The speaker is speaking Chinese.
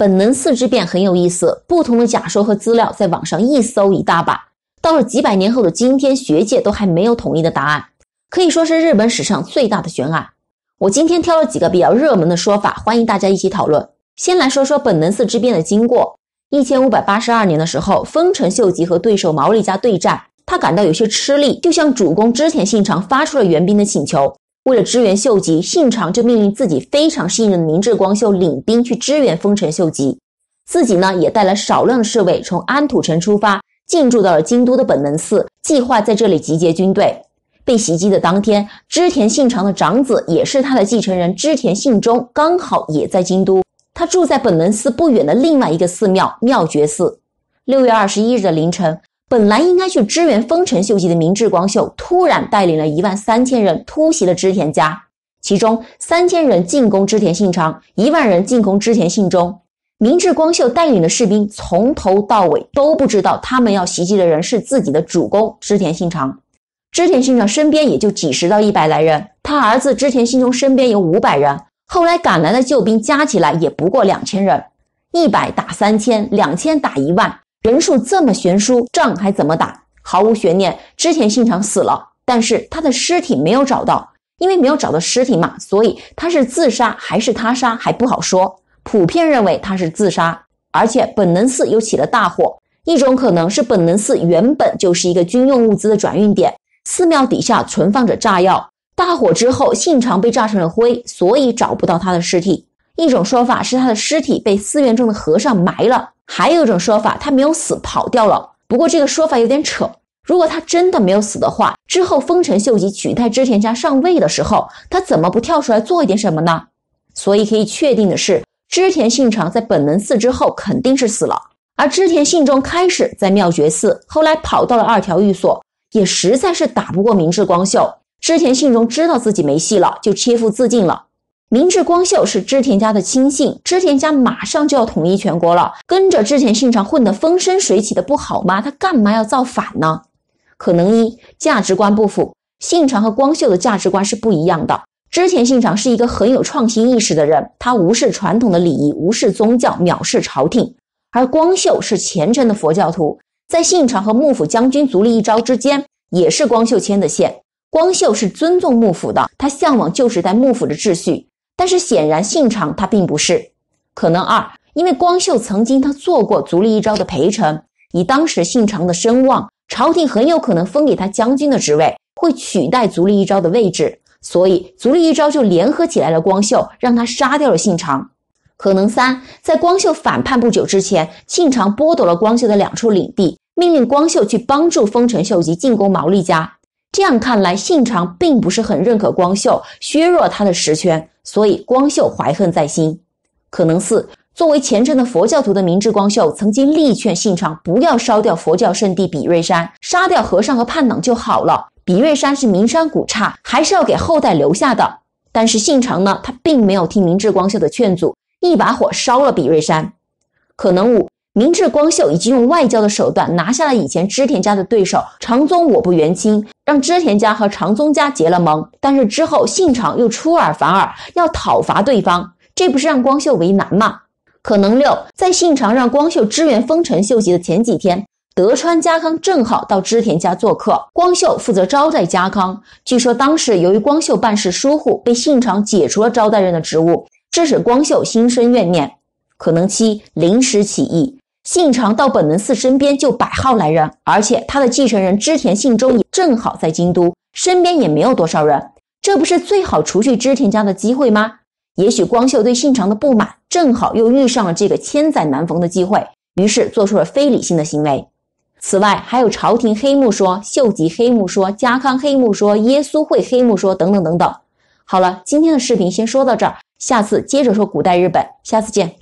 本能寺之变很有意思，不同的假说和资料在网上一搜一大把，到了几百年后的今天，学界都还没有统一的答案，可以说是日本史上最大的悬案。我今天挑了几个比较热门的说法，欢迎大家一起讨论。先来说说本能寺之变的经过：一千五百八十二年的时候，丰臣秀吉和对手毛利家对战，他感到有些吃力，就向主公织田信长发出了援兵的请求。为了支援秀吉，信长就命令自己非常信任的明智光秀领兵去支援丰臣秀吉，自己呢也带来少量的侍卫，从安土城出发，进驻到了京都的本能寺，计划在这里集结军队。被袭击的当天，织田信长的长子，也是他的继承人织田信忠，刚好也在京都，他住在本能寺不远的另外一个寺庙妙觉寺。六月二十一日的凌晨。本来应该去支援丰臣秀吉的明治光秀，突然带领了一万三千人突袭了织田家，其中三千人进攻织田信长，一万人进攻织田信忠。明治光秀带领的士兵从头到尾都不知道他们要袭击的人是自己的主公织田信长。织田信长身边也就几十到一百来人，他儿子织田信忠身边有五百人，后来赶来的救兵加起来也不过两千人，一百打三千，两千打一万。人数这么悬殊，仗还怎么打？毫无悬念，之前信长死了，但是他的尸体没有找到，因为没有找到尸体嘛，所以他是自杀还是他杀还不好说。普遍认为他是自杀，而且本能寺又起了大火，一种可能是本能寺原本就是一个军用物资的转运点，寺庙底下存放着炸药，大火之后信长被炸成了灰，所以找不到他的尸体。一种说法是他的尸体被寺院中的和尚埋了，还有一种说法他没有死跑掉了。不过这个说法有点扯。如果他真的没有死的话，之后丰臣秀吉取代织田家上位的时候，他怎么不跳出来做一点什么呢？所以可以确定的是，织田信长在本能寺之后肯定是死了。而织田信忠开始在妙觉寺，后来跑到了二条御所，也实在是打不过明智光秀。织田信忠知道自己没戏了，就切腹自尽了。明治光秀是织田家的亲信，织田家马上就要统一全国了，跟着织田信长混得风生水起的不好吗？他干嘛要造反呢？可能一价值观不符，信长和光秀的价值观是不一样的。织田信长是一个很有创新意识的人，他无视传统的礼仪，无视宗教，藐视朝廷；而光秀是虔诚的佛教徒，在信长和幕府将军足利一招之间，也是光秀牵的线。光秀是尊重幕府的，他向往旧时代幕府的秩序。但是显然信长他并不是，可能二，因为光秀曾经他做过足利一朝的陪臣，以当时信长的声望，朝廷很有可能封给他将军的职位，会取代足利一朝的位置，所以足利一朝就联合起来了光秀，让他杀掉了信长。可能三，在光秀反叛不久之前，信长剥夺了光秀的两处领地，命令光秀去帮助丰臣秀吉进攻毛利家，这样看来，信长并不是很认可光秀，削弱他的实权。所以光秀怀恨在心，可能四作为虔诚的佛教徒的明治光秀曾经力劝信长不要烧掉佛教圣地比瑞山，杀掉和尚和叛党就好了。比瑞山是名山古刹，还是要给后代留下的。但是信长呢，他并没有听明治光秀的劝阻，一把火烧了比瑞山。可能五。明治光秀已经用外交的手段拿下了以前织田家的对手长宗我不元亲，让织田家和长宗家结了盟。但是之后信长又出尔反尔，要讨伐对方，这不是让光秀为难吗？可能六，在信长让光秀支援丰臣秀吉的前几天，德川家康正好到织田家做客，光秀负责招待家康。据说当时由于光秀办事疏忽，被信长解除了招待人的职务，致使光秀心生怨念。可能七，临时起意。信长到本能寺身边就百号来人，而且他的继承人织田信忠也正好在京都，身边也没有多少人，这不是最好除去织田家的机会吗？也许光秀对信长的不满，正好又遇上了这个千载难逢的机会，于是做出了非理性的行为。此外，还有朝廷黑幕说、秀吉黑幕说、家康黑幕说、耶稣会黑幕说等等等等。好了，今天的视频先说到这儿，下次接着说古代日本，下次见。